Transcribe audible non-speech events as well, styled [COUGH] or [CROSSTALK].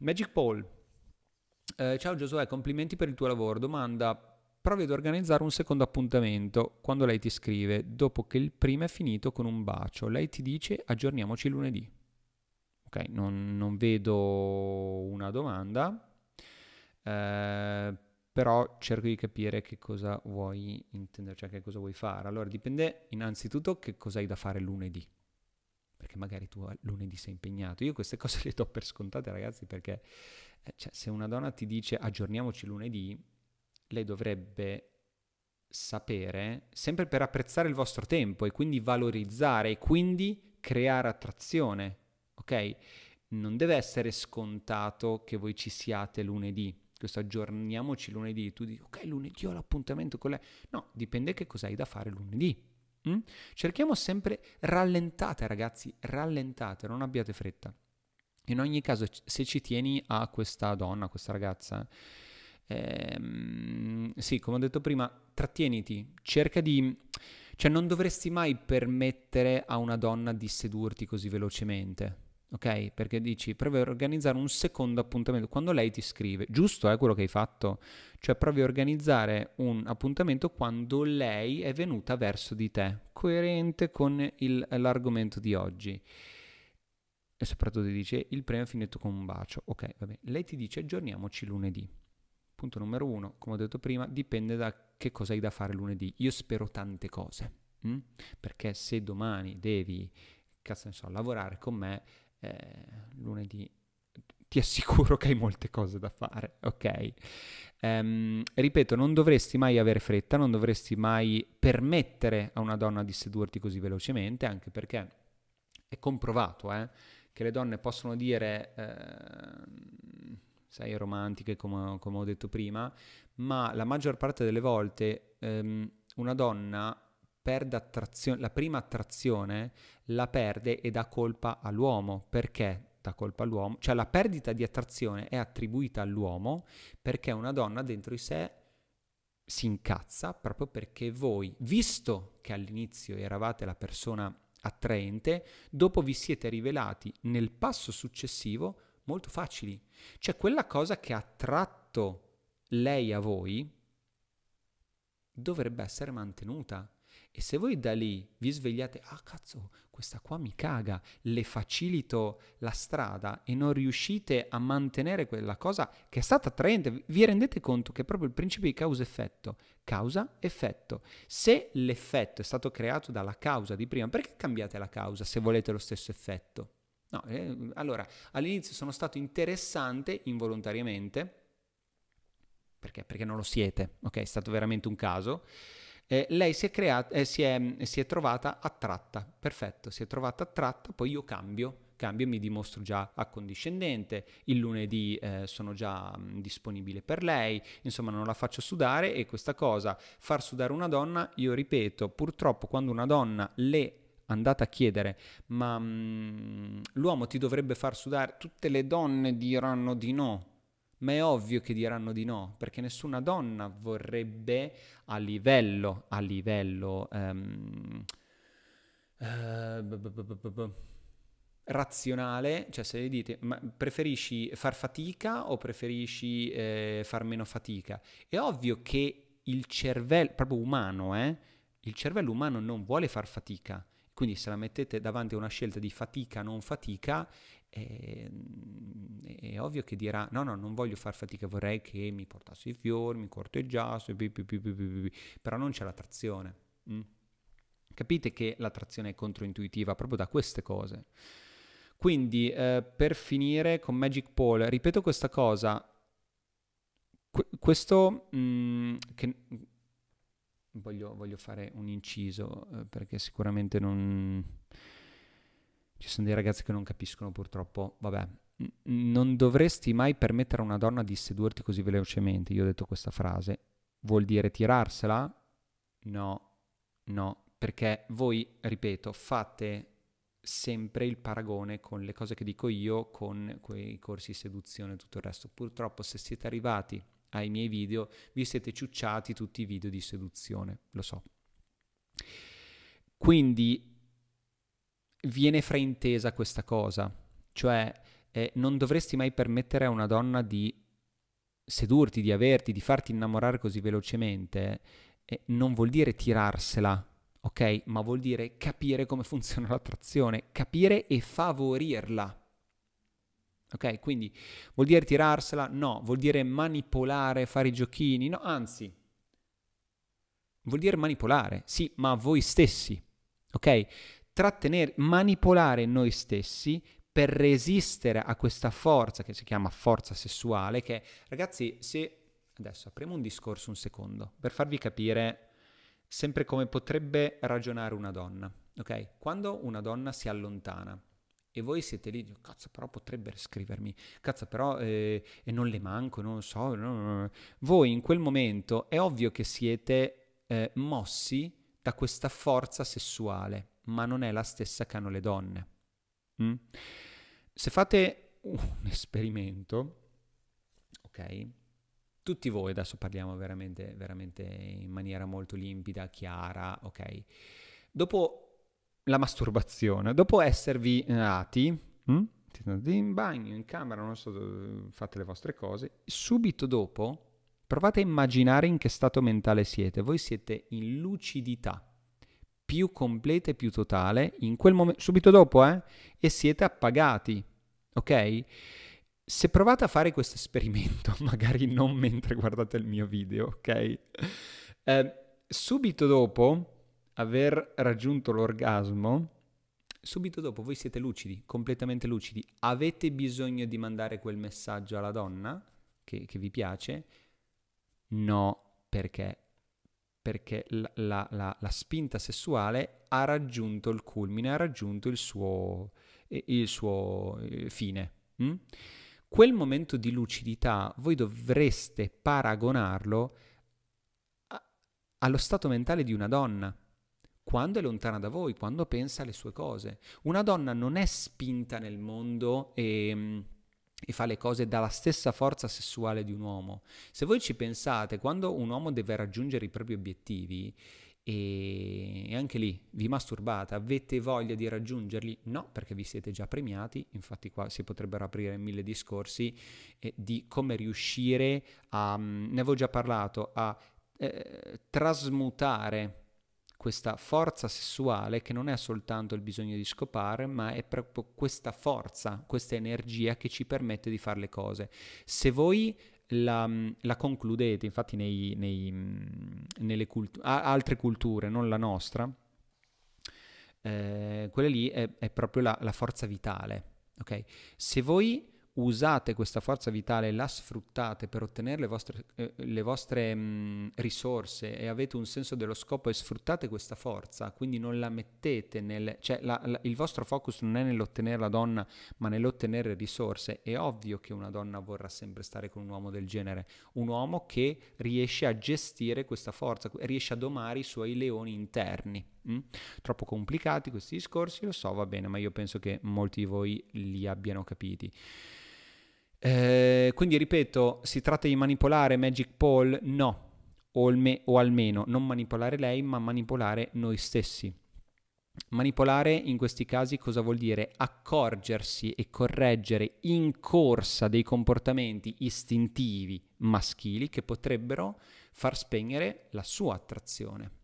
Magic Paul. Eh, ciao Giosuè, complimenti per il tuo lavoro. Domanda, provi ad organizzare un secondo appuntamento quando lei ti scrive, dopo che il primo è finito con un bacio. Lei ti dice aggiorniamoci lunedì. Ok, non, non vedo una domanda, eh, però cerco di capire che cosa vuoi intendere, cioè che cosa vuoi fare. Allora dipende innanzitutto che cosa hai da fare lunedì perché magari tu lunedì sei impegnato. Io queste cose [LAUGHS] le do per scontate, ragazzi, perché eh, cioè, se una donna ti dice aggiorniamoci lunedì, lei dovrebbe sapere, sempre per apprezzare il vostro tempo e quindi valorizzare e quindi creare attrazione, ok? Non deve essere scontato che voi ci siate lunedì. Questo aggiorniamoci lunedì, tu dici ok lunedì ho l'appuntamento con lei. No, dipende che cosa hai da fare lunedì. Mm? Cerchiamo sempre rallentate, ragazzi, rallentate, non abbiate fretta. In ogni caso, se ci tieni a questa donna, a questa ragazza, ehm, sì, come ho detto prima, trattieniti, cerca di... Cioè, non dovresti mai permettere a una donna di sedurti così velocemente ok? Perché dici provi a organizzare un secondo appuntamento quando lei ti scrive, giusto è eh, quello che hai fatto? Cioè provi a organizzare un appuntamento quando lei è venuta verso di te, coerente con il, l'argomento di oggi. E soprattutto ti dice il premio è finito con un bacio, ok? Va bene. Lei ti dice aggiorniamoci lunedì. Punto numero uno, come ho detto prima, dipende da che cosa hai da fare lunedì. Io spero tante cose, mh? Mm? perché se domani devi, cazzo ne so, lavorare con me, eh, lunedì ti assicuro che hai molte cose da fare, ok? Um, ripeto, non dovresti mai avere fretta, non dovresti mai permettere a una donna di sedurti così velocemente, anche perché è comprovato eh, che le donne possono dire, eh, sei romantiche come, come, ho detto prima, ma la maggior parte delle volte ehm, una donna perde attrazione, la prima attrazione la perde e dà colpa all'uomo. Perché dà colpa all'uomo? Cioè la perdita di attrazione è attribuita all'uomo perché una donna dentro di sé si incazza proprio perché voi, visto che all'inizio eravate la persona attraente, dopo vi siete rivelati nel passo successivo molto facili. Cioè quella cosa che ha attratto lei a voi dovrebbe essere mantenuta e se voi da lì vi svegliate, ah cazzo, questa qua mi caga, le facilito la strada e non riuscite a mantenere quella cosa che è stata attraente, vi rendete conto che è proprio il principio di causa-effetto, causa-effetto. Se l'effetto è stato creato dalla causa di prima, perché cambiate la causa se volete lo stesso effetto? No, eh, allora, all'inizio sono stato interessante involontariamente, perché? Perché non lo siete, ok? È stato veramente un caso eh, lei si è, creata, eh, si, è, si è trovata attratta, perfetto, si è trovata attratta, poi io cambio cambio mi dimostro già accondiscendente, il lunedì eh, sono già mh, mm, disponibile per lei, insomma non la faccio sudare e questa cosa, far sudare una donna, io ripeto, purtroppo quando una donna le andate a chiedere, ma mh, mm, l'uomo ti dovrebbe far sudare, tutte le donne diranno di no, ma è ovvio che diranno di no, perché nessuna donna vorrebbe a livello, a livello ehm, eh, razionale, cioè se dite ma preferisci far fatica o preferisci eh, far meno fatica, è ovvio che il cervello, proprio umano, eh, il cervello umano non vuole far fatica quindi se la mettete davanti a una scelta di fatica o non fatica, ehm, è, è, ovvio che dirà no, no, non voglio far fatica, vorrei che mi portasse i fiori, mi corteggiasse, però non c'è l'attrazione. Mm? Capite che l'attrazione è controintuitiva proprio da queste cose. Quindi eh, per finire con Magic Pole, ripeto questa cosa, Qu- questo mh, mm, che voglio, voglio fare un inciso eh, perché sicuramente non... ci sono dei ragazzi che non capiscono purtroppo, vabbè, non dovresti mai permettere a una donna di sedurti così velocemente, io ho detto questa frase, vuol dire tirarsela? No, no, perché voi, ripeto, fate sempre il paragone con le cose che dico io, con quei corsi di seduzione e tutto il resto. Purtroppo se siete arrivati ai miei video, vi siete ciucciati tutti i video di seduzione, lo so. Quindi viene fraintesa questa cosa, cioè eh, non dovresti mai permettere a una donna di sedurti, di averti, di farti innamorare così velocemente, eh, non vuol dire tirarsela, ok? Ma vuol dire capire come [LAUGHS] funziona l'attrazione, capire e favorirla Ok? Quindi vuol dire tirarsela? No. Vuol dire manipolare, fare i giochini? No, anzi, vuol dire manipolare, sì, ma voi stessi. Ok? Trattenere, manipolare noi stessi per resistere a questa forza che si chiama forza sessuale, che ragazzi, se adesso apriamo un discorso un secondo per farvi capire sempre come potrebbe ragionare una donna, ok? Quando una donna si allontana e voi siete lì, cazzo, però potrebbero scrivermi, cazzo, però eh, e non le manco, non lo so. No, no, no. Voi in quel momento è ovvio che siete eh, mossi da questa forza sessuale, ma non è la stessa che hanno le donne. Mm? Se fate un esperimento, ok? Tutti voi, adesso parliamo veramente, veramente in maniera molto limpida, chiara, ok? Dopo la masturbazione. Dopo esservi nati, eh, mh? Hm? in bagno, in camera, non so, eh, fate le vostre cose, subito dopo provate a immaginare in che stato mentale siete. Voi siete in lucidità più completa e più totale in quel momento, subito dopo, eh? E siete appagati, ok? Se provate a fare questo esperimento, [LAUGHS] magari non mentre guardate il mio video, ok? Eh, subito dopo aver raggiunto l'orgasmo, subito dopo voi siete lucidi, completamente lucidi. Avete bisogno di mandare quel messaggio alla donna che, che vi piace? No, perché? Perché la, la, la, la, spinta sessuale ha raggiunto il culmine, ha raggiunto il suo, il suo eh, fine. Mm? Quel momento di lucidità voi dovreste paragonarlo a, allo stato mentale di una donna quando è lontana da voi, quando pensa alle sue cose. Una donna non è spinta nel mondo e, mm, e, fa le cose dalla stessa forza sessuale di un uomo. Se voi ci pensate, quando un uomo deve raggiungere i propri obiettivi, e anche lì vi masturbate, avete voglia di raggiungerli? No, perché vi siete già premiati, infatti qua si potrebbero aprire mille discorsi eh, di come riuscire a, mm, ne avevo già parlato, a eh, trasmutare questa forza sessuale che non è soltanto il bisogno di scopare, ma è proprio questa forza, questa energia che ci permette di fare le cose. Se voi la, la concludete, infatti nei, nei, nelle cultu- altre culture, non la nostra, eh, quella lì è, è proprio la, la forza vitale. Okay? Se voi usate questa forza vitale, la sfruttate per ottenere le vostre, eh, le vostre mh, mm, risorse e avete un senso dello scopo e sfruttate questa forza, quindi non la mettete nel... cioè la, la, il vostro focus non è nell'ottenere la donna, ma nell'ottenere risorse. È ovvio che una donna vorrà sempre stare con un uomo del genere, un uomo che riesce a gestire questa forza, riesce a domare i suoi leoni interni. Mm? Troppo complicati questi discorsi, lo so, va bene, ma io penso che molti di voi li abbiano capiti. Eh, quindi ripeto, si tratta di manipolare Magic Paul? No, o, alme- o almeno non manipolare lei, ma manipolare noi stessi. Manipolare in questi casi cosa vuol dire? Accorgersi e correggere in corsa dei comportamenti istintivi maschili che potrebbero far spegnere la sua attrazione.